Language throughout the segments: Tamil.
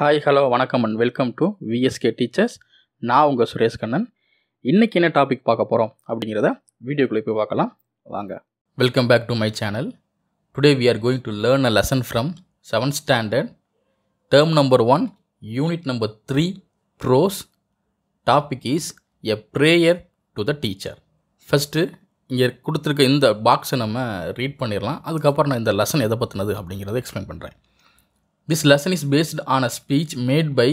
ஹாய் ஹலோ வணக்கம் and welcome to VSK teachers நான் உங்கள் சுரேஷ் கண்ணன் இன்றைக்கி என்ன டாபிக் பார்க்க போகிறோம் அப்படிங்கிறத வீடியோக்குள்ளே போய் பார்க்கலாம் வாங்க welcome back to my channel today we are going to learn a lesson from seventh standard term number one unit number three prose topic is a prayer to the teacher first இங்கே கொடுத்துருக்க இந்த பாக்ஸை நம்ம ரீட் பண்ணிடலாம் அதுக்கப்புறம் நான் இந்த லெசன் எதை பற்றினது அப்படிங்கிறத எக்ஸ்பிளைன் பண்ணுறேன் This lesson is based on a speech made by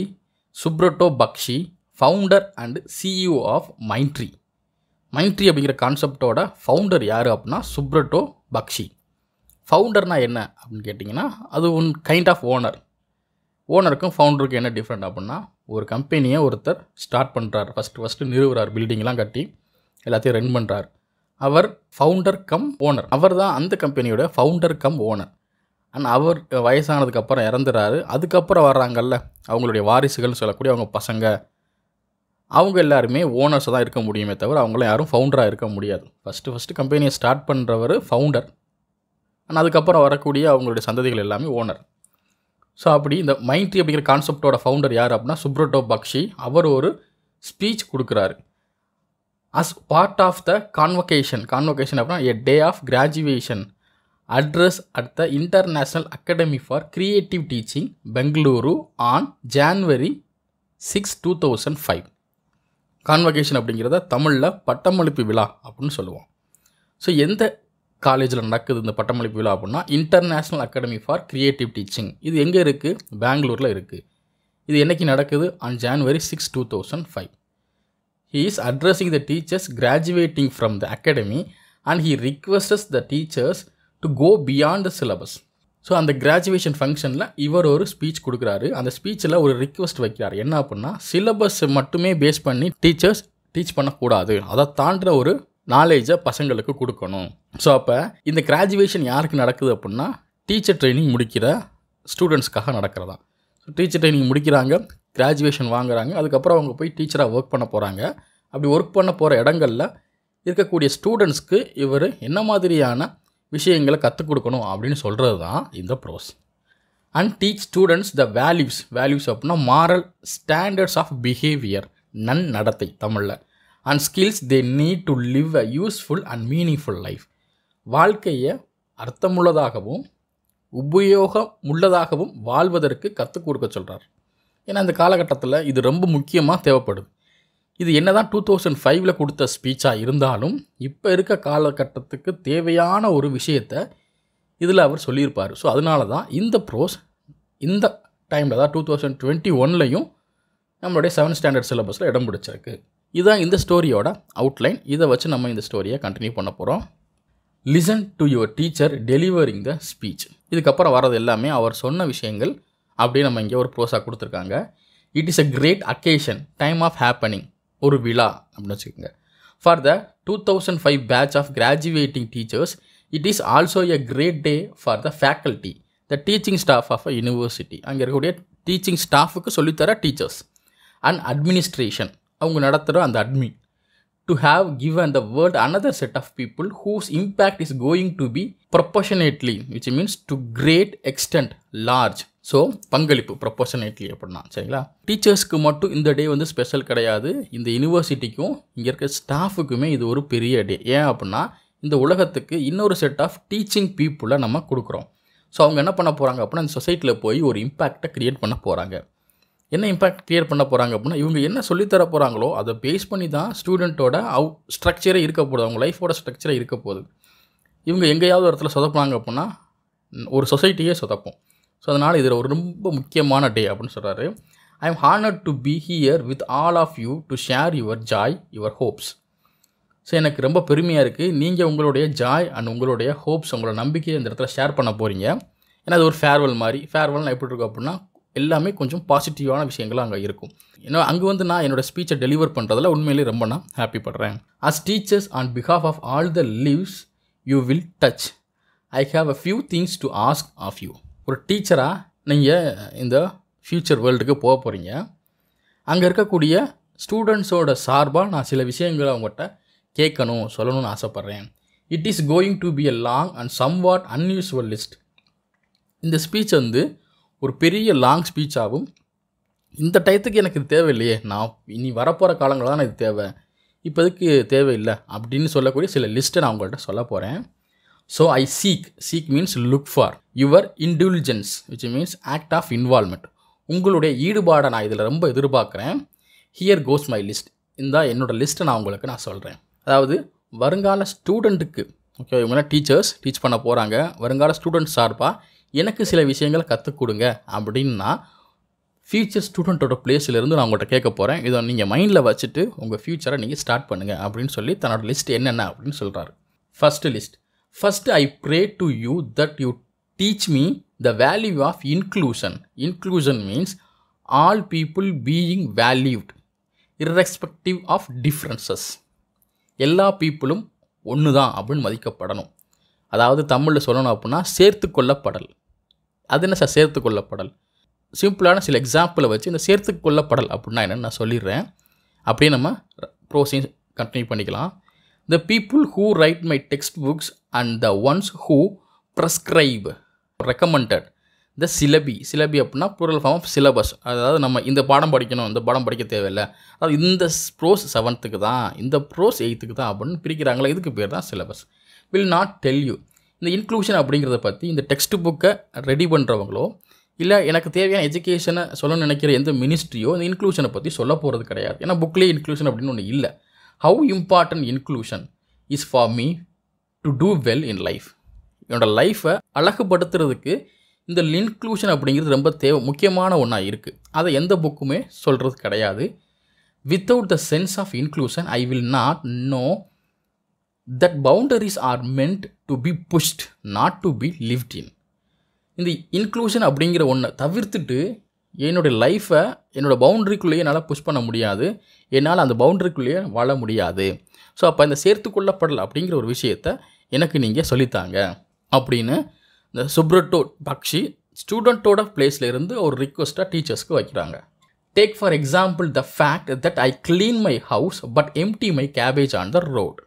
Subroto Bagchi founder and CEO of Mindtree. Mindtree அப்படிங்கிற கான்செப்டோட ஃபவுண்டர் யார் அப்படின்னா சுப்ரட்டோ பக்ஷி ஃபவுண்டர்னா என்ன அப்படின்னு கேட்டிங்கன்னா அது ஒன் கைண்ட் ஆஃப் ஓனர் ஓனருக்கும் ஃபவுண்டருக்கும் என்ன டிஃப்ரெண்ட் அப்படின்னா ஒரு கம்பெனியை ஒருத்தர் ஸ்டார்ட் பண்ணுறார் ஃபஸ்ட்டு ஃபஸ்ட்டு நிறுவுறார் பில்டிங்லாம் கட்டி எல்லாத்தையும் ரன் பண்ணுறார் அவர் ஃபவுண்டர் கம் ஓனர் அவர் தான் அந்த கம்பெனியோட ஃபவுண்டர் கம் ஓனர் ஆனால் அவர் வயசானதுக்கப்புறம் இறந்துறாரு அதுக்கப்புறம் வர்றாங்கல்ல அவங்களுடைய வாரிசுகள்னு சொல்லக்கூடிய அவங்க பசங்க அவங்க எல்லாருமே ஓனர்ஸ் தான் இருக்க முடியுமே தவிர அவங்களாம் யாரும் ஃபவுண்டராக இருக்க முடியாது ஃபஸ்ட்டு ஃபஸ்ட்டு கம்பெனியை ஸ்டார்ட் பண்ணுறவர் ஃபவுண்டர் ஆனால் அதுக்கப்புறம் வரக்கூடிய அவங்களுடைய சந்ததிகள் எல்லாமே ஓனர் ஸோ அப்படி இந்த மைண்ட்ரி அப்படிங்கிற கான்செப்டோட ஃபவுண்டர் யார் அப்படின்னா சுப்ரட்டோ பக்ஷி அவர் ஒரு ஸ்பீச் கொடுக்குறாரு as part of the convocation convocation அப்படின்னா a day of graduation address at the international academy for creative teaching Bengaluru on January six two thousand five convocation அப்படிங்கிறத தமிழில் பட்டமளிப்பு விழா அப்படின்னு சொல்லுவோம் ஸோ எந்த காலேஜில் நடக்குது இந்த பட்டமளிப்பு விழா அப்படின்னா international academy for creative teaching இது எங்கே இருக்குது பெங்களூரில் இருக்குது இது என்றைக்கு நடக்குது on January six two thousand five he is addressing the teachers graduating from the academy and he requests the teachers to go beyond the syllabus so அந்த கிராஜுவேஷன் ஃபங்க்ஷனில் இவர் ஒரு ஸ்பீச் கொடுக்குறாரு அந்த ஸ்பீச்சில் ஒரு ரிக்வெஸ்ட் வைக்கிறார் என்ன அப்படின்னா சிலபஸ் மட்டுமே பேஸ் பண்ணி டீச்சர்ஸ் டீச் பண்ணக்கூடாது அதை தாண்டின ஒரு நாலேஜை பசங்களுக்கு கொடுக்கணும் ஸோ அப்போ இந்த கிராஜுவேஷன் யாருக்கு நடக்குது அப்படின்னா டீச்சர் ட்ரைனிங் முடிக்கிற ஸ்டூடெண்ட்ஸ்க்காக நடக்கிறதா ஸோ டீச்சர் ட்ரைனிங் முடிக்கிறாங்க கிராஜுவேஷன் வாங்குறாங்க அதுக்கப்புறம் அவங்க போய் டீச்சராக ஒர்க் பண்ண போகிறாங்க அப்படி ஒர்க் பண்ண போகிற இடங்களில் இருக்கக்கூடிய ஸ்டூடெண்ட்ஸ்க்கு இவர் என்ன மாதிரியான விஷயங்களை கற்றுக் கொடுக்கணும் அப்படின்னு சொல்கிறது தான் இந்த prose and teach students the values values அப்படின்னா மாரல் ஸ்டாண்டர்ட்ஸ் ஆஃப் பிஹேவியர் நன் நடத்தை தமிழில் and skills they need to live a useful and meaningful life வாழ்க்கையை அர்த்தமுள்ளதாகவும் உபயோகம் உள்ளதாகவும் வாழ்வதற்கு கற்றுக் கொடுக்க சொல்கிறார் ஏன்னா இந்த காலகட்டத்தில் இது ரொம்ப முக்கியமாக தேவைப்படுது இது என்னதான் டூ தௌசண்ட் ஃபைவ்ல கொடுத்த ஸ்பீச்சாக இருந்தாலும் இப்போ இருக்க காலகட்டத்துக்கு தேவையான ஒரு விஷயத்தை இதில் அவர் சொல்லியிருப்பார் ஸோ அதனால தான் இந்த ப்ரோஸ் இந்த டைமில் தான் டூ தௌசண்ட் டுவெண்ட்டி ஒன்லையும் நம்மளுடைய செவன்த் ஸ்டாண்டர்ட் சிலபஸில் இடம் பிடிச்சிருக்கு இதுதான் இந்த ஸ்டோரியோட அவுட்லைன் இதை வச்சு நம்ம இந்த ஸ்டோரியை கண்டினியூ பண்ண போகிறோம் listen to your teacher delivering the speech இதுக்கப்புறம் வர்றது எல்லாமே அவர் சொன்ன விஷயங்கள் அப்படியே நம்ம இங்கே ஒரு ப்ரோஸாக கொடுத்துருக்காங்க it is a great occasion time of happening ஒரு விழா அப்படின்னு வச்சுக்கோங்க for the two thousand five batch of graduating teachers it is also a great day for the faculty the teaching staff of a university அங்கே இருக்கக்கூடிய டீச்சிங் ஸ்டாஃபுக்கு சொல்லித்தர டீச்சர்ஸ் அண்ட் அட்மினிஸ்ட்ரேஷன் அவங்க நடத்துகிற அந்த admin to have given the world another set of people whose impact is going to be proportionately which means to great extent large so பங்களிப்பு ப்ரொபோஷனேட்லி அப்படின்னா சரிங்களா டீச்சர்ஸ்க்கு மட்டும் இந்த டே வந்து ஸ்பெஷல் கிடையாது இந்த யூனிவர்சிட்டிக்கும் இங்கே இருக்க ஸ்டாஃபுக்குமே இது ஒரு பெரிய டே ஏன் அப்படின்னா இந்த உலகத்துக்கு இன்னொரு செட் ஆஃப் டீச்சிங் பீப்புளை நம்ம கொடுக்குறோம் ஸோ அவங்க என்ன பண்ண போகிறாங்க அப்படின்னா இந்த சொசைட்டியில் போய் ஒரு இம்பேக்டை க்ரியேட் பண்ண போகிறாங்க என்ன இம்பேக்ட் க்ரியேட் பண்ண போகிறாங்க அப்படின்னா இவங்க என்ன சொல்லித்தர போகிறாங்களோ அதை பேஸ் பண்ணி தான் ஸ்டூடெண்ட்டோட அவு ஸ்ட்ரக்சரே இருக்க போகுது அவங்க லைஃபோட ஸ்ட்ரக்சரே இருக்க போகுது இவங்க எங்கேயாவது இடத்துல சொதப்பினாங்க அப்படின்னா ஒரு சொசைட்டியே சொதப்போம் ஸோ அதனால் இதில் ஒரு ரொம்ப முக்கியமான டே அப்படின்னு சொல்கிறாரு I am honoured to be here with all of you to share your joy your hopes so எனக்கு ரொம்ப பெருமையாக இருக்குது நீங்கள் உங்களுடைய ஜாய் அண்ட் உங்களுடைய ஹோப்ஸ் உங்களோட நம்பிக்கையை இந்த இடத்துல ஷேர் பண்ண போகிறீங்க ஏன்னா அது ஒரு ஃபேர்வெல் மாதிரி ஃபேர்வெல்னால் எப்படி இருக்கும் அப்படின்னா எல்லாமே கொஞ்சம் பாசிட்டிவான விஷயங்களாக அங்கே இருக்கும் ஏன்னா அங்கே வந்து நான் என்னோடய ஸ்பீச்சை டெலிவர் பண்ணுறதுல உண்மையிலேயே ரொம்ப நான் ஹாப்பி படுறேன் as teachers on behalf of all the lives you will touch I have a few things to ask of you ஒரு டீச்சராக நீங்கள் இந்த ஃப்யூச்சர் வேர்ல்டுக்கு போக போகிறீங்க அங்கே இருக்கக்கூடிய ஸ்டூடெண்ட்ஸோட சார்பாக நான் சில விஷயங்களை அவங்ககிட்ட கேட்கணும் சொல்லணும்னு ஆசைப்பட்றேன் it is going to be a long and somewhat unusual list இந்த ஸ்பீச் வந்து ஒரு பெரிய லாங் ஸ்பீச் ஆகும் இந்த டயத்துக்கு எனக்கு இது தேவையில்லையே நான் இனி வரப்போகிற தான் எனக்கு தேவை இப்போதுக்கு தேவையில்லை அப்படின்னு சொல்லக்கூடிய சில லிஸ்ட்டை நான் உங்கள்கிட்ட சொல்ல போகிறேன் so I seek seek means look for your intelligence which means act of involvement உங்களுடைய ஈடுபாடை நான் இதில் ரொம்ப எதிர்பார்க்குறேன் ஹியர் கோஸ் மை லிஸ்ட் இந்த என்னோடய லிஸ்ட்டை நான் உங்களுக்கு நான் சொல்கிறேன் அதாவது வருங்கால ஸ்டூடெண்ட்டுக்கு ஓகே இவங்களாம் டீச்சர்ஸ் டீச் பண்ண போகிறாங்க வருங்கால ஸ்டூடெண்ட்ஸ் சார்பாக எனக்கு சில விஷயங்களை கற்றுக் கொடுங்க அப்படின்னா ஃப்யூச்சர் ஸ்டூடெண்ட்டோட பிளேஸ்லேருந்து நான் உங்கள்கிட்ட கேட்க போகிறேன் இதை நீங்கள் மைண்டில் வச்சுட்டு உங்கள் ஃப்யூச்சரை நீங்கள் ஸ்டார்ட் பண்ணுங்கள் அப்படின்னு சொல்லி தன்னோட லிஸ்ட் என்னென்ன அப்படின்னு சொல்கிறாரு first list First, I pray to you that you teach me the value of inclusion inclusion means all people being valued, irrespective of differences. எல்லா பீப்புளும் ஒன்று தான் அப்படின்னு மதிக்கப்படணும் அதாவது தமிழில் சொல்லணும் அப்படின்னா சேர்த்துக்கொள்ளப்படல் அது என்ன சார் சேர்த்துக்கொள்ளப்படல் சிம்பிளான சில எக்ஸாம்பிளை வச்சு இந்த சேர்த்துக்கொள்ளப்படல் கொள்ளப்படல் அப்படின்னா என்னென்னு நான் சொல்லிடுறேன் அப்படியே நம்ம ப்ரோசிங் கண்டினியூ பண்ணிக்கலாம் the people who write my textbooks and the ones who prescribe recommended the syllabi syllabi அப்படின்னா புரல் ஃபார்ம் ஆஃப் சிலபஸ் அதாவது நம்ம இந்த பாடம் படிக்கணும் இந்த பாடம் படிக்க தேவையில்லை அதாவது இந்த ப்ரோஸ் செவன்த்துக்கு தான் இந்த ப்ரோஸ் எயித்துக்கு தான் அப்படின்னு பிரிக்கிறாங்களே இதுக்கு பேர் தான் syllabus will not tell you இந்த இன்க்ளூஷன் அப்படிங்கிறத பற்றி இந்த டெக்ஸ்ட் புக்கை ரெடி பண்ணுறவங்களோ இல்லை எனக்கு தேவையான எஜுகேஷனை சொல்ல நினைக்கிற எந்த மினிஸ்ட்ரியோ இந்த இன்க்ளூஷனை பற்றி சொல்ல போகிறது கிடையாது ஏன்னா புக்லேயே இன்க்ளூஷன் அப்படின்னு ஒன்று இல்லை how important inclusion is for me to do well in life என்னோட லைஃப்பை அழகுபடுத்துறதுக்கு இந்த இன்க்ளூஷன் அப்படிங்கிறது ரொம்ப தேவை முக்கியமான ஒன்றாக இருக்குது அதை எந்த புக்குமே சொல்கிறது கிடையாது without the sense of inclusion I will not know that boundaries are meant to be pushed not to be lived in இந்த இன்க்ளூஷன் அப்படிங்கிற ஒன்றை தவிர்த்துட்டு என்னுடைய லைஃப்பை என்னோடய பவுண்டரிக்குள்ளேயே என்னால் புஷ் பண்ண முடியாது என்னால் அந்த பவுண்டரிக்குள்ளேயே வாழ முடியாது ஸோ அப்போ இந்த சேர்த்து கொள்ளப்படலை அப்படிங்கிற ஒரு விஷயத்த எனக்கு நீங்கள் சொல்லித்தாங்க அப்படின்னு இந்த சுப்ரட்டோ பக்ஷி ஸ்டூடெண்ட்டோட பிளேஸ்லேருந்து ஒரு ரிக்வஸ்ட்டாக டீச்சர்ஸ்க்கு வைக்கிறாங்க take for example the fact that I clean my house but empty my garbage on the road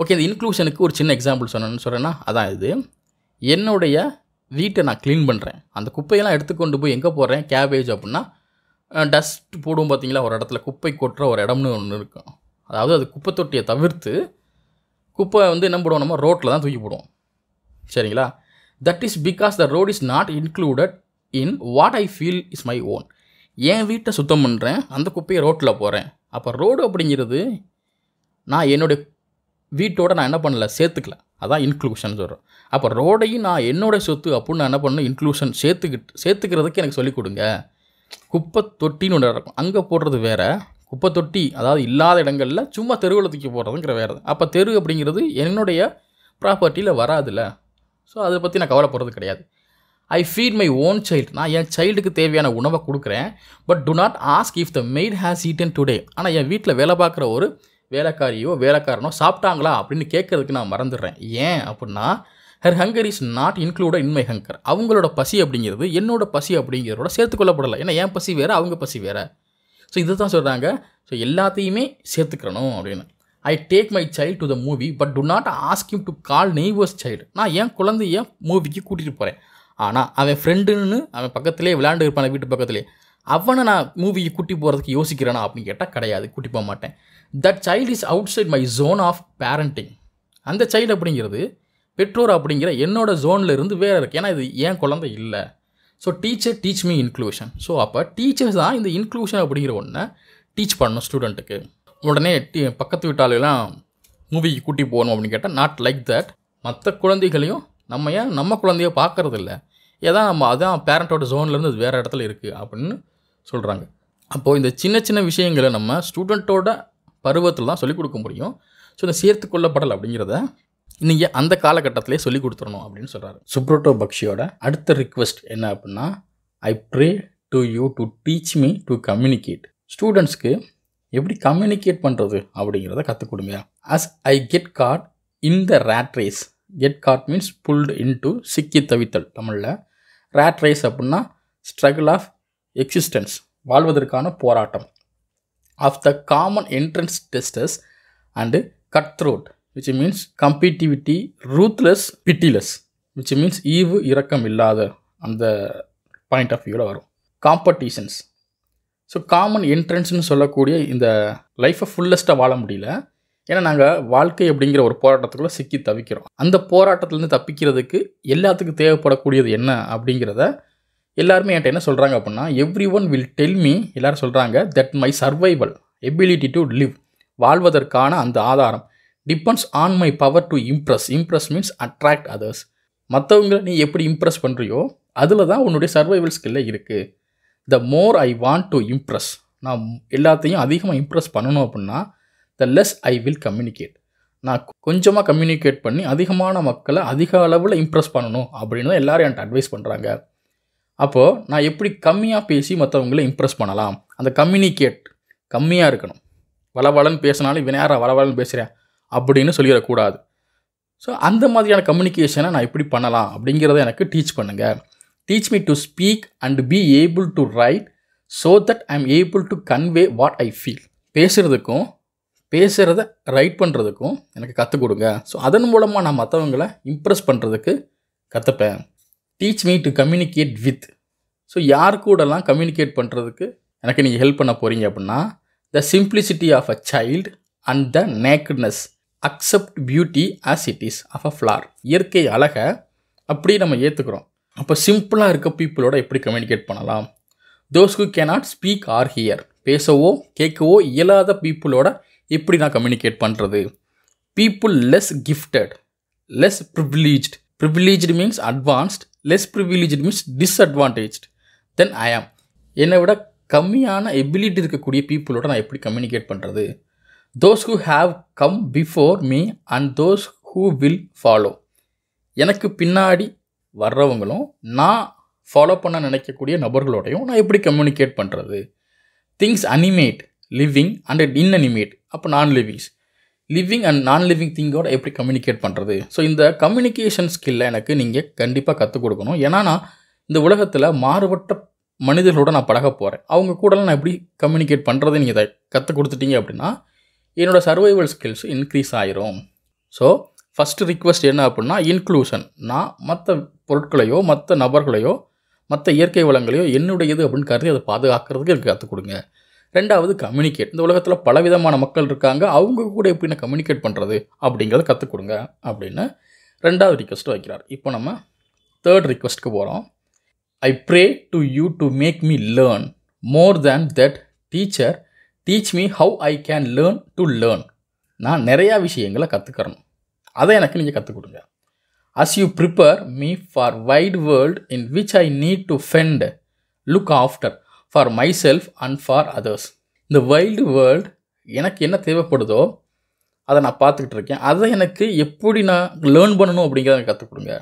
okay இந்த இன்க்ளூஷனுக்கு ஒரு சின்ன எக்ஸாம்பிள் சொன்னேன்னு சொல்கிறேன்னா அதான் இது என்னுடைய வீட்டை நான் க்ளீன் பண்ணுறேன் அந்த குப்பையெல்லாம் எடுத்துக்கொண்டு போய் எங்கே போடுறேன் கேபேஜ் அப்படின்னா டஸ்ட் போடும் பார்த்தீங்களா ஒரு இடத்துல குப்பை கொட்டுற ஒரு இடம்னு ஒன்று இருக்கும் அதாவது அது குப்பை தொட்டியை தவிர்த்து குப்பை வந்து என்ன போடுவோம் நம்ம ரோட்டில் தான் தூக்கி போடுவோம் சரிங்களா that is because the road is not included in what I feel is my own என் வீட்டை சுத்தம் பண்ணுறேன் அந்த குப்பையை ரோட்டில் போகிறேன் அப்போ ரோடு அப்படிங்கிறது நான் என்னுடைய வீட்டோட நான் என்ன பண்ணல சேர்த்துக்கல அதான் இன்க்ளூஷன் சொல்கிறோம் அப்போ ரோடையும் நான் என்னோடய சொத்து அப்படின்னு நான் என்ன பண்ணணும் இன்க்ளூஷன் சேர்த்துக்கிட்டு சேர்த்துக்கிறதுக்கு எனக்கு சொல்லிக் கொடுங்க குப்பை தொட்டின்னு ஒன்று இருக்கும் அங்கே போடுறது வேறு குப்பை தொட்டி அதாவது இல்லாத இடங்களில் சும்மா தெருவில் தூக்கி போடுறதுங்கிற வேறு அப்போ தெரு அப்படிங்கிறது என்னுடைய ப்ராப்பர்ட்டியில் வராதுல்ல ஸோ அதை பற்றி நான் கவலைப்படுறது கிடையாது I feed my own child நான் என் சைல்டுக்கு தேவையான உணவை கொடுக்குறேன் but do not ask if the maid has eaten today ஆனால் என் வீட்டில் வேலை பார்க்குற ஒரு வேலைக்காரியோ வேலைக்காரனோ சாப்பிட்டாங்களா அப்படின்னு கேட்குறதுக்கு நான் மறந்துடுறேன் ஏன் அப்படின்னா her hunger is not in in my hunger அவங்களோட பசி அப்படிங்கிறது என்னோட பசி அப்படிங்கிறதோட சேர்த்துக்கொள்ளப்படலை ஏன்னா என் பசி வேறு அவங்க பசி வேறு ஸோ இதை தான் சொல்கிறாங்க ஸோ எல்லாத்தையுமே சேர்த்துக்கிறணும் அப்படின்னு I take my child to the movie but do not ask him to call neighbour's child நான் என் குழந்தைய மூவிக்கு கூட்டிகிட்டு போகிறேன் ஆனால் அவன் ஃப்ரெண்டுன்னு அவன் பக்கத்துலேயே விளையாண்டு இருப்பான் வீட்டு பக்கத்துலேயே அவனை நான் மூவிக்கு கூட்டி போகிறதுக்கு யோசிக்கிறேனா அப்படின்னு கேட்டால் கிடையாது கூட்டி போக மாட்டேன் that child is outside my zone of parenting அந்த சைல்டு அப்படிங்கிறது பெற்றோர் அப்படிங்கிற என்னோடய ஜோனில் இருந்து வேறு இருக்குது ஏன்னா இது என் குழந்தை இல்லை so teacher teach me inclusion so அப்போ டீச்சர்ஸ் தான் இந்த இன்க்ளூஷன் அப்படிங்கிற ஒன்றை டீச் பண்ணணும் ஸ்டூடெண்ட்டுக்கு உடனே டீ பக்கத்து வீட்டாலெல்லாம் மூவிக்கு கூட்டி போகணும் அப்படின்னு கேட்டால் நாட் லைக் தட் மற்ற குழந்தைகளையும் நம்ம ஏன் நம்ம குழந்தைய பார்க்குறது இல்லை ஏதான் நம்ம அதான் பேரண்ட்டோட ஜோன்லேருந்து அது வேறு இடத்துல இருக்குது அப்படின்னு சொல்கிறாங்க அப்போது இந்த சின்ன சின்ன விஷயங்களை நம்ம ஸ்டூடெண்ட்டோட பருவத்தில் தான் சொல்லிக் கொடுக்க முடியும் ஸோ இந்த சேர்த்து கொள்ளப்படல் அப்படிங்கிறத நீங்கள் அந்த காலகட்டத்திலே சொல்லி கொடுத்துடணும் அப்படின்னு சொல்றாரு சுப்ரோட்டோ பக்ஷியோட அடுத்த ரிக்வெஸ்ட் என்ன அப்படின்னா I pray to you to teach me to communicate ஸ்டூடெண்ட்ஸ்க்கு எப்படி கம்யூனிகேட் பண்ணுறது அப்படிங்கிறத கற்றுக் கொடுங்க as I get caught in the rat race get caught means pulled into சிக்கி தவித்தல் தமிழில் ரேட் ரேஸ் அப்படின்னா ஸ்ட்ரகிள் ஆஃப் எக்ஸிஸ்டன்ஸ் வாழ்வதற்கான போராட்டம் of the common entrance tests and cut throat which means competitivity ruthless pitiless which means ஈவு இரக்கம் இல்லாத அந்த பாயிண்ட் ஆஃப் வியூவில் வரும் காம்படிஷன்ஸ் ஸோ காமன் என்ட்ரன்ஸ்னு சொல்லக்கூடிய இந்த லைஃப்பை ஃபுல்லஸ்ட்டாக வாழ முடியல ஏன்னா நாங்கள் வாழ்க்கை அப்படிங்கிற ஒரு போராட்டத்துக்குள்ளே சிக்கி தவிக்கிறோம் அந்த போராட்டத்துலேருந்து தப்பிக்கிறதுக்கு எல்லாத்துக்கும் தேவைப்படக்கூடியது என்ன அப்படிங்கிறத எல்லாருமே என்கிட்ட என்ன சொல்கிறாங்க அப்படின்னா everyone will tell me எல்லோரும் சொல்கிறாங்க that my survival ability to live வாழ்வதற்கான அந்த ஆதாரம் depends on my power to impress impress means attract others மற்றவங்களை நீ எப்படி இம்ப்ரெஸ் பண்ணுறியோ அதில் தான் உன்னுடைய சர்வைவல் ஸ்கில்ல இருக்குது the more I want to impress நான் எல்லாத்தையும் அதிகமாக இம்ப்ரெஸ் பண்ணணும் அப்படின்னா the less I will communicate நான் கொஞ்சமாக கம்யூனிகேட் பண்ணி அதிகமான மக்களை அதிக அளவில் இம்ப்ரெஸ் பண்ணணும் அப்படின்னு தான் எல்லோரும் என்கிட்ட அட்வைஸ் பண்ணுறாங்க அப்போது நான் எப்படி கம்மியாக பேசி மற்றவங்களை இம்ப்ரெஸ் பண்ணலாம் அந்த கம்யூனிகேட் கம்மியாக இருக்கணும் வளவளன்னு பேசினாலும் இவன் யாரா வளவளன்னு பேசுகிறேன் அப்படின்னு சொல்லிடக்கூடாது ஸோ அந்த மாதிரியான கம்யூனிகேஷனை நான் எப்படி பண்ணலாம் அப்படிங்கிறத எனக்கு டீச் பண்ணுங்கள் teach me to speak and be able to write so that I am able to convey what I feel பேசுகிறதுக்கும் பேசுகிறத ரைட் பண்ணுறதுக்கும் எனக்கு கற்றுக் கொடுங்க ஸோ அதன் மூலமாக நான் மற்றவங்களை இம்ப்ரெஸ் பண்ணுறதுக்கு கற்றுப்பேன் teach me to communicate with so யார் கூடலாம் கம்யூனிகேட் பண்ணுறதுக்கு எனக்கு நீங்கள் ஹெல்ப் பண்ண போகிறீங்க அப்படின்னா the simplicity of a child and the nakedness accept beauty as it is of a flower இயற்கை அழகை அப்படி நம்ம ஏற்றுக்கிறோம் அப்போ சிம்பிளாக இருக்க பீப்புளோட எப்படி கம்யூனிகேட் பண்ணலாம் those who cannot speak or hear பேசவோ கேட்கவோ இயலாத பீப்புளோட எப்படி நான் கம்யூனிகேட் பண்ணுறது people less gifted less privileged privileged means advanced less privileged means disadvantage then I am என்னை விட கம்மியான எபிலிட்டி இருக்கக்கூடிய பீப்புளோட நான் எப்படி கம்யூனிகேட் பண்ணுறது those who have come before me and those who will follow எனக்கு பின்னாடி வர்றவங்களும் நான் ஃபாலோ பண்ண நினைக்கக்கூடிய நபர்களோடையும் நான் எப்படி கம்யூனிகேட் பண்ணுறது things animate living and inanimate அப்போ நான் லிவிங்ஸ் லிவிங் அண்ட் நான் லிவிங் திங்கோட எப்படி கம்யூனிகேட் பண்ணுறது ஸோ இந்த கம்யூனிகேஷன் ஸ்கில்லை எனக்கு நீங்கள் கண்டிப்பாக கற்றுக் கொடுக்கணும் ஏன்னா நான் இந்த உலகத்தில் மாறுபட்ட மனிதர்களோடு நான் பழக போகிறேன் அவங்க கூடலாம் நான் எப்படி கம்யூனிகேட் பண்ணுறது நீங்கள் கற்றுக் கொடுத்துட்டீங்க அப்படின்னா என்னோடய சர்வைவல் ஸ்கில்ஸ் இன்க்ரீஸ் ஆயிரும் ஸோ ஃபஸ்ட்டு ரிக்வெஸ்ட் என்ன அப்படின்னா இன்க்ளூஷன் நான் மற்ற பொருட்களையோ மற்ற நபர்களையோ மற்ற இயற்கை வளங்களையோ என்னுடையது அப்படின்னு கருதி அதை பாதுகாக்கிறதுக்கு எனக்கு கற்றுக் கொடுங்க ரெண்டாவது கம்யூனிகேட் இந்த உலகத்தில் பலவிதமான மக்கள் இருக்காங்க அவங்க கூட நான் கம்யூனிகேட் பண்ணுறது அப்படிங்கிறத கற்றுக் கொடுங்க அப்படின்னு ரெண்டாவது ரிக்வஸ்ட்டு வைக்கிறார் இப்போ நம்ம தேர்ட் ரிக்வஸ்ட்டுக்கு போகிறோம் I pray to you to make me learn more than that teacher teach me how I can learn to learn நான் நிறையா விஷயங்களை கற்றுக்கிறணும் அதை எனக்கு நீங்கள் கற்றுக் கொடுங்க as you prepare me for wide world in which I need to fend look after for myself and for others இந்த வைல்டு வேர்ல்டு எனக்கு என்ன தேவைப்படுதோ அதை நான் பார்த்துக்கிட்டு இருக்கேன் அதை எனக்கு எப்படி நான் லேர்ன் பண்ணணும் அப்படிங்கிறத கற்றுக் கொடுங்க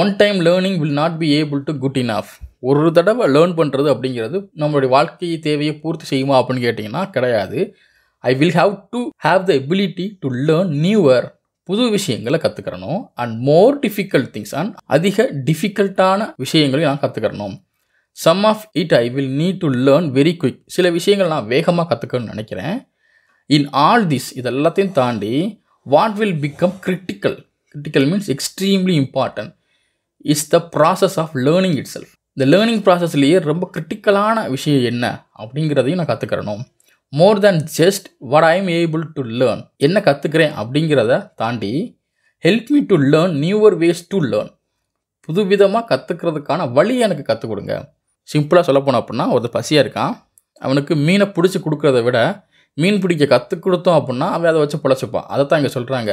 one time learning will not be able to good enough ஒரு தடவை லேர்ன் பண்ணுறது அப்படிங்கிறது நம்மளுடைய வாழ்க்கையை தேவையை பூர்த்தி செய்யுமா அப்படின்னு கேட்டிங்கன்னா கிடையாது I will have to have the ability to learn newer புது விஷயங்களை கற்றுக்கிறணும் and more difficult things and அதிக டிஃபிகல்ட்டான விஷயங்களையும் நான் கற்றுக்கிறணும் some of it I will need to learn very quick சில விஷயங்கள் நான் வேகமாக கற்றுக்கணும்னு நினைக்கிறேன் இன் ஆல் திஸ் இதெல்லாத்தையும் தாண்டி what will become critical critical means extremely important is the process of learning itself இந்த லேர்னிங் ப்ராசஸ்லேயே ரொம்ப கிரிட்டிக்கலான விஷயம் என்ன அப்படிங்கிறதையும் நான் கற்றுக்கிறணும் more than just what I am able to learn என்ன கற்றுக்கிறேன் அப்படிங்கிறத தாண்டி help me to learn newer ways to learn புதுவிதமாக கற்றுக்கிறதுக்கான வழி எனக்கு கற்றுக் கொடுங்க சிம்பிளாக சொல்ல போனோம் அப்படின்னா ஒருத்தர் பசியாக இருக்கான் அவனுக்கு மீனை பிடிச்சி கொடுக்குறத விட மீன் பிடிக்க கற்றுக் கொடுத்தோம் அப்படின்னா அவன் அதை வச்சு பிழைச்சிப்பான் அதை தான் இங்கே சொல்கிறாங்க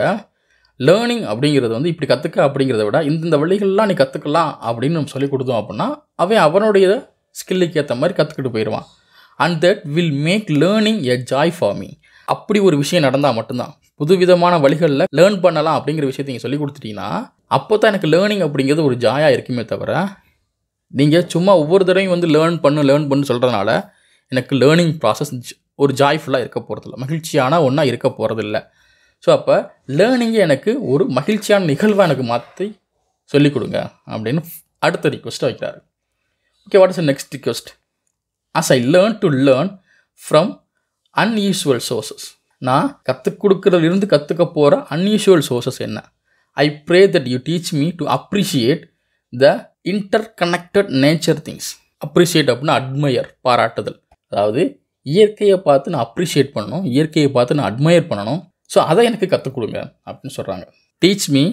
லேர்னிங் அப்படிங்கிறது வந்து இப்படி கற்றுக்க அப்படிங்கிறத விட இந்த வழிகள்லாம் நீ கற்றுக்கலாம் அப்படின்னு நம்ம சொல்லிக் கொடுத்தோம் அப்படின்னா அவன் அவனுடைய ஸ்கில்லுக்கு ஏற்ற மாதிரி கற்றுக்கிட்டு போயிடுவான் and that will make learning a joy for me அப்படி ஒரு விஷயம் நடந்தால் மட்டும்தான் புதுவிதமான வழிகளில் லேர்ன் பண்ணலாம் அப்படிங்கிற விஷயத்த நீங்கள் சொல்லி கொடுத்துட்டீங்கன்னா அப்போ தான் எனக்கு லேர்னிங் அப்படிங்கிறது ஒரு ஜாயாக இருக்குமே தவிர நீங்கள் சும்மா ஒவ்வொரு தடவையும் வந்து லேர்ன் பண்ணு லேர்ன் பண்ணு சொல்கிறதுனால எனக்கு லேர்னிங் ப்ராசஸ் ஒரு ஜாய்ஃபுல்லாக இருக்க போகிறதில்ல மகிழ்ச்சியான ஒன்றா இருக்க போகிறதில்ல ஸோ அப்போ லேர்னிங்கை எனக்கு ஒரு மகிழ்ச்சியான நிகழ்வாக எனக்கு மாற்றி சொல்லிக் கொடுங்க அப்படின்னு அடுத்த ரிக்வெஸ்ட்டை வைக்கிறாரு okay what is next request as I learn to learn from unusual sources நான் கற்றுக் கொடுக்குறதுலேருந்து கற்றுக்க போகிற அன்யூஷுவல் சோர்ஸஸ் என்ன I pray that you teach me to appreciate the interconnected nature things appreciate அப்படின்னா அட்மையர் பாராட்டுதல் அதாவது இயற்கையை பார்த்து நான் அப்ரிஷியேட் பண்ணணும் இயற்கையை பார்த்து நான் அட்மையர் பண்ணணும் ஸோ அதை எனக்கு கற்றுக் கொடுங்க அப்படின்னு சொல்கிறாங்க teach me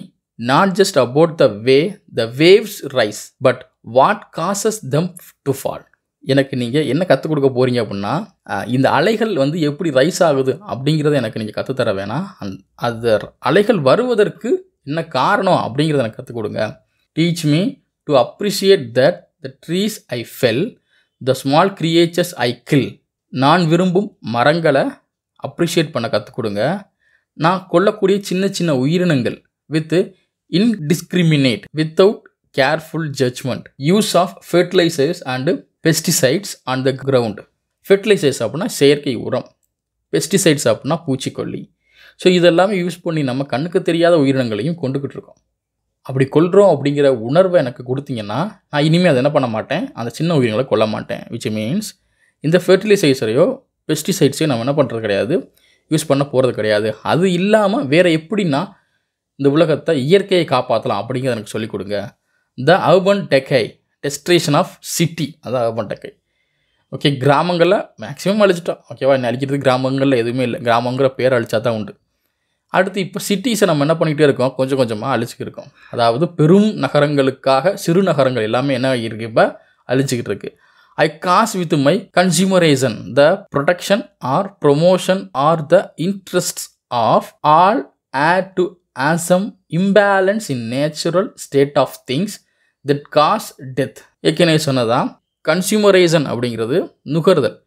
not just about the way the waves rise but what causes them to fall எனக்கு நீங்கள் என்ன கற்றுக் கொடுக்க போகிறீங்க அப்படின்னா இந்த அலைகள் வந்து எப்படி ரைஸ் ஆகுது அப்படிங்கிறத எனக்கு நீங்கள் கற்றுத்தர வேணாம் அந் அது அலைகள் வருவதற்கு என்ன காரணம் அப்படிங்கிறத எனக்கு கற்றுக் கொடுங்க teach me to appreciate that the trees I fell the small creatures I kill நான் விரும்பும் மரங்களை அப்ரிஷியேட் பண்ண கற்றுக் கொடுங்க நான் கொல்லக்கூடிய சின்ன சின்ன உயிரினங்கள் with indiscriminate without careful judgement use of fertilisers and pesticides on the ground fertilisers அப்படின்னா செயற்கை உரம் பெஸ்டிசைட்ஸ் அப்படின்னா பூச்சிக்கொல்லி ஸோ இதெல்லாமே யூஸ் பண்ணி நம்ம கண்ணுக்கு தெரியாத உயிரினங்களையும் கொண்டுக்கிட்டு இருக்கோம் அப்படி கொள்கிறோம் அப்படிங்கிற உணர்வை எனக்கு கொடுத்தீங்கன்னா நான் இனிமேல் அதை என்ன பண்ண மாட்டேன் அந்த சின்ன உயிரினங்களை கொல்ல மாட்டேன் விச் மீன்ஸ் இந்த ஃபெர்டிலைசைசரையோ பெஸ்டிசைட்ஸையும் நம்ம என்ன பண்ணுறது கிடையாது யூஸ் பண்ண போகிறது கிடையாது அது இல்லாமல் வேறு எப்படின்னா இந்த உலகத்தை இயற்கையை காப்பாற்றலாம் அப்படிங்கிறத எனக்கு சொல்லிக் கொடுங்க the urban decay destruction of city அதான் அர்பன் டெக்கை ஓகே கிராமங்களில் மேக்ஸிமம் அழிச்சிட்டோம் ஓகேவா என்ன அழிக்கிறது கிராமங்களில் எதுவுமே இல்லை கிராமங்கிற பேர் அழிச்சா தான் உண்டு அடுத்து இப்போ சிட்டிஸை நம்ம என்ன பண்ணிகிட்டே இருக்கோம் கொஞ்சம் கொஞ்சமாக அழிச்சிக்கிட்டு இருக்கோம் அதாவது பெரும் நகரங்களுக்காக சிறு நகரங்கள் எல்லாமே என்ன ஆகியிருக்கு இப்போ அழிச்சிக்கிட்டு இருக்குது I cause with my consumerism the production or promotion or the interest of all add to awesome imbalance in natural state of things that cause death ஏற்கனவே சொன்னதான் கன்சியூமரைசன் அப்படிங்கிறது நுகர்தல்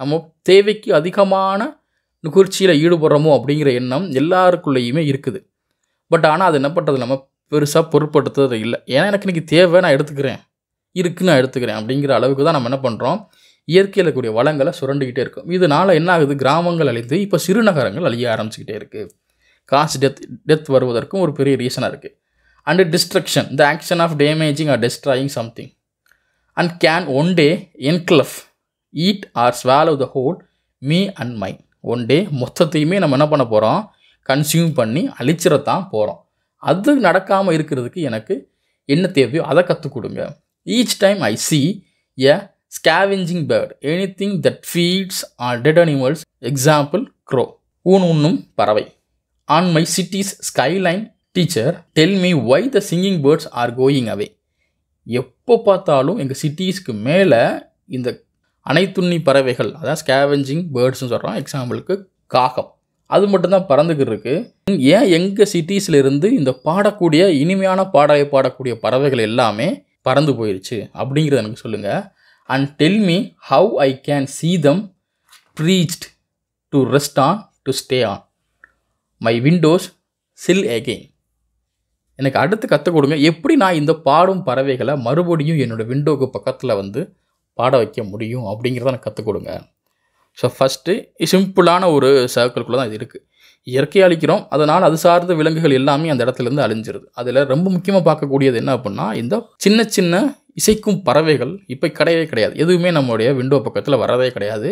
நம்ம தேவைக்கு அதிகமான நுகர்ச்சியில் ஈடுபடுறோமோ அப்படிங்கிற எண்ணம் எல்லாருக்குள்ளேயுமே இருக்குது பட் ஆனால் அது என்ன பண்ணுறது நம்ம பெருசாக பொருட்படுத்துறது இல்லை ஏன்னா எனக்கு இன்றைக்கி தேவை நான் எடுத்துக்கிறேன் இருக்குன்னு நான் எடுத்துக்கிறேன் அப்படிங்கிற அளவுக்கு தான் நம்ம என்ன பண்ணுறோம் இயற்கையில் கூடிய வளங்களை சுரண்டுக்கிட்டே இருக்கும் இதனால் என்ன ஆகுது கிராமங்கள் அழிந்து இப்போ சிறுநகரங்கள் அழிய ஆரம்பிச்சுக்கிட்டே இருக்குது காசு டெத் டெத் வருவதற்கும் ஒரு பெரிய ரீசனாக இருக்குது and destruction the action of damaging or destroying something and can one day engulf eat or swallow the whole me and my one day மொத்தத்தையுமே நம்ம என்ன பண்ண போகிறோம் கன்சியூம் பண்ணி அழிச்சிடத்தான் போகிறோம் அது நடக்காமல் இருக்கிறதுக்கு எனக்கு என்ன தேவையோ அதை கற்றுக் கொடுங்க time I I a a scavenging anything that feeds on dead animals example crow un unnum பறவை on my city's skyline teacher tell me why the singing birds are going away எப்போ பார்த்தாலும் எங்கள் சிட்டிஸ்க்கு மேலே இந்த அனைத்துண்ணி பறவைகள் அதான் ஸ்கேவெஞ்சிங் பேர்ட்ஸ்னு சொல்கிறோம் எக்ஸாம்பிளுக்கு காகம் அது மட்டும்தான் பறந்துக்கிட்டு இருக்குது ஏன் எங்கள் இருந்து இந்த பாடக்கூடிய இனிமையான பாடலை பாடக்கூடிய பறவைகள் எல்லாமே பறந்து போயிடுச்சு அப்படிங்கிறத எனக்கு சொல்லுங்கள் and tell me how I can see them perched to rest on to stay on my window's sill again எனக்கு அடுத்து கற்றுக் கொடுங்க எப்படி நான் இந்த பாடும் பறவைகளை மறுபடியும் என்னோடய விண்டோவுக்கு பக்கத்தில் வந்து பாட வைக்க முடியும் அப்படிங்கிறத எனக்கு கற்றுக் கொடுங்க ஸோ ஃபஸ்ட்டு சிம்பிளான ஒரு சர்க்கிள்குள்ளே தான் இது இருக்குது இயற்கை அழிக்கிறோம் அதனால் அது சார்ந்த விலங்குகள் எல்லாமே அந்த இடத்துலேருந்து அழிஞ்சிருது அதில் ரொம்ப முக்கியமாக பார்க்கக்கூடியது என்ன அப்படின்னா இந்த சின்ன சின்ன இசைக்கும் பறவைகள் இப்போ கிடையவே கிடையாது எதுவுமே நம்மளுடைய விண்டோ பக்கத்தில் வரதே கிடையாது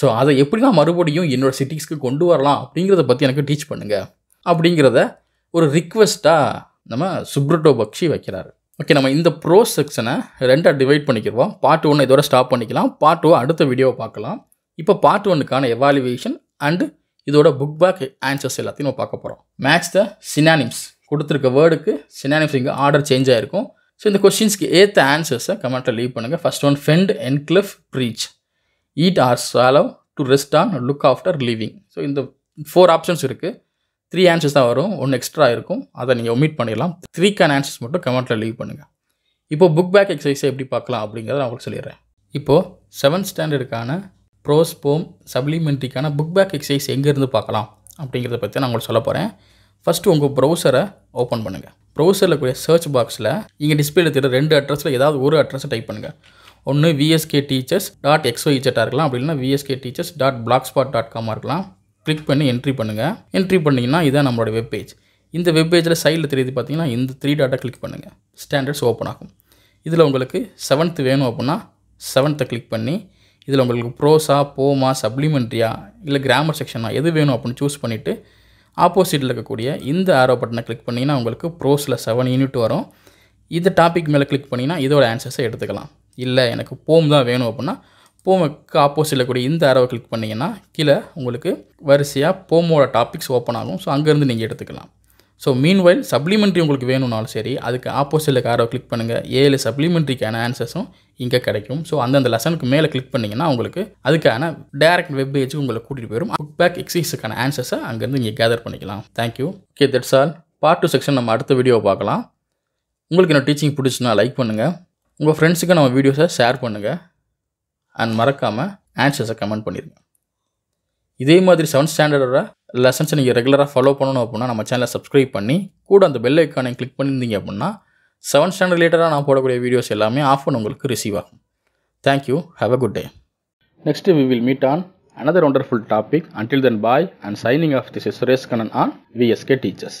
ஸோ அதை எப்படி நான் மறுபடியும் என்னோடய சிட்டிஸ்க்கு கொண்டு வரலாம் அப்படிங்கிறத பற்றி எனக்கு டீச் பண்ணுங்கள் அப்படிங்கிறத ஒரு ரிக்வெஸ்ட்டாக நம்ம சுப்ரட்டோ பக்ஷி வைக்கிறாரு ஓகே நம்ம இந்த ப்ரோ செக்ஷனை ரெண்டாக டிவைட் பண்ணிக்கிடுவோம் பார்ட் ஒன்று இதோட ஸ்டாப் பண்ணிக்கலாம் பார்ட் டூ அடுத்த வீடியோவை பார்க்கலாம் இப்போ பார்ட் ஒன்னுக்கான எவாலுவேஷன் அண்டு இதோட புக் பேக் ஆன்சர்ஸ் எல்லாத்தையும் நம்ம பார்க்க போகிறோம் மேட்ச் த சினானிம்ஸ் கொடுத்துருக்க வேர்டுக்கு சினானிம்ஸ் இங்கே ஆர்டர் சேஞ்ச் ஆகிருக்கும் ஸோ இந்த கொஸ்டின்ஸ்க்கு ஏற்ற ஆன்சர்ஸை கமெண்ட்டில் லீவ் பண்ணுங்கள் first one fend engulf perch eat or swallow to rest on look after living so இந்த ஃபோர் ஆப்ஷன்ஸ் இருக்குது த்ரீ ஆன்சர்ஸ் தான் வரும் ஒன்று எக்ஸ்ட்ரா இருக்கும் அதை நீங்கள் ஒமிட் பண்ணிடலாம் த்ரீ த்ரீக்கான ஆன்சர்ஸ் மட்டும் கமெண்ட்டில் லீவ் பண்ணுங்கள் இப்போ புக் பேக் எக்ஸசைஸை எப்படி பார்க்கலாம் அப்படிங்கிறத நான் உங்களுக்கு சொல்லிடுறேன் இப்போது செவன்த் ஸ்டாண்டர்டுக்கான ப்ரோஸ் போம் சப்ளிமெண்ட்ரிக்கான புக் பேக் எக்ஸசைஸ் எங்கேருந்து பார்க்கலாம் அப்படிங்கிறத பற்றி நான் உங்களுக்கு சொல்ல போகிறேன் ஃபஸ்ட்டு உங்கள் ப்ரௌசரை ஓப்பன் பண்ணுங்கள் ப்ரௌசரில் கூடிய சர்ச் பாக்ஸில் இங்கே டிஸ்பிளே இருக்கிற ரெண்டு அட்ரஸில் ஏதாவது ஒரு அட்ரஸை டைப் பண்ணுங்கள் ஒன்று விஎஸ்கே டீச்சர்ஸ் டாட் எக்ஸ்ஒய்ஜெட்டாக இருக்கலாம் அப்படி VSK teachers dot black spot dot காமாக இருக்கலாம் கிளிக் பண்ணி என்ட்ரி பண்ணுங்கள் என்ட்ரி பண்ணிங்கன்னா இதான் நம்மளோட வெப்பேஜ் இந்த வெப்பேஜில் சைடில் தெரியுது பார்த்தீங்கன்னா இந்த த்ரீ டாட்டை கிளிக் பண்ணுங்கள் ஸ்டாண்டர்ட்ஸ் ஓப்பன் ஆகும் இதில் உங்களுக்கு செவன்த்து வேணும் அப்படின்னா செவன்த்தை கிளிக் பண்ணி இதில் உங்களுக்கு ப்ரோஸா போமா சப்ளிமெண்ட்ரியா இல்லை கிராமர் செக்ஷனாக எது வேணும் அப்படின்னு சூஸ் பண்ணிவிட்டு ஆப்போசிட்டில் இருக்கக்கூடிய இந்த ஆரோ பட்டனை கிளிக் பண்ணிங்கன்னா உங்களுக்கு ப்ரோஸில் செவன் யூனிட் வரும் இந்த டாபிக் மேலே கிளிக் பண்ணிங்கன்னா இதோட ஆன்சர்ஸை எடுத்துக்கலாம் இல்லை எனக்கு போம் தான் வேணும் அப்படின்னா போமுக்கு ஆப்போசிட்டில் கூடிய இந்த ஆரோவை கிளிக் பண்ணிங்கன்னா கீழே உங்களுக்கு வரிசையாக போமோட டாபிக்ஸ் ஓப்பன் ஆகும் ஸோ அங்கேருந்து நீங்கள் எடுத்துக்கலாம் ஸோ மீன்வைல் சப்ளிமெண்ட்ரி உங்களுக்கு வேணும்னாலும் சரி அதுக்கு ஆப்போசிட்டில் காரோ கிளிக் பண்ணுங்கள் ஏழு சப்ளிமெண்ட்ரிக்கான ஆன்சர்ஸும் இங்கே கிடைக்கும் ஸோ அந்தந்த லெசனுக்கு மேலே கிளிக் பண்ணிங்கன்னா உங்களுக்கு அதுக்கான டேரக்ட் வெப் பேஜ் உங்களை கூட்டிகிட்டு போயிடும் புக் பேக் எக்ஸைஸுக்கான ஆன்சர்ஸை அங்கேருந்து இங்கே கேதர் பண்ணிக்கலாம் thank you okay that's all part two section நம்ம அடுத்த வீடியோ பார்க்கலாம் உங்களுக்கு என்ன டீச்சிங் பிடிச்சுன்னா லைக் பண்ணுங்கள் உங்கள் ஃப்ரெண்ட்ஸுக்கு நம்ம வீடியோஸை ஷேர் பண்ணுங்கள் அண்ட் மறக்காமல் ஆன்சர்ஸை கமெண்ட் பண்ணிடுங்க இதே மாதிரி செவன்த் ஸ்டாண்டர்டோட லெசன்ஸை நீங்கள் ரெகுலராக ஃபாலோ பண்ணணும் அப்படின்னா நம்ம சேனலை சப்ஸ்கிரைப் பண்ணி கூட அந்த பெல் ஐக்கானை கிளிக் பண்ணியிருந்தீங்க அப்படின்னா செவன்த் ஸ்டாண்டர்ட் ரிலேட்டடாக நான் போடக்கூடிய வீடியோஸ் எல்லாமே ஆஃப் பண்ண உங்களுக்கு ரிசீவ் ஆகும் thank you have a good day next we will meet on another wonderful topic until then bye and signing off the Suresh Kannan on VSK teachers